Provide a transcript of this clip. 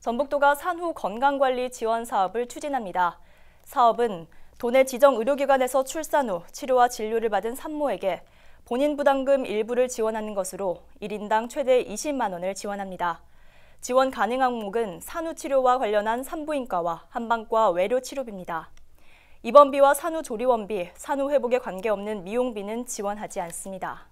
전북도가 산후 건강관리 지원 사업을 추진합니다. 사업은 도내 지정 의료기관에서 출산 후 치료와 진료를 받은 산모에게 본인 부담금 일부를 지원하는 것으로 1인당 최대 20만 원을 지원합니다. 지원 가능 항목은 산후 치료와 관련한 산부인과와 한방과 외료 치료비입니다. 입원비와 산후 조리원비, 산후 회복에 관계없는 미용비는 지원하지 않습니다.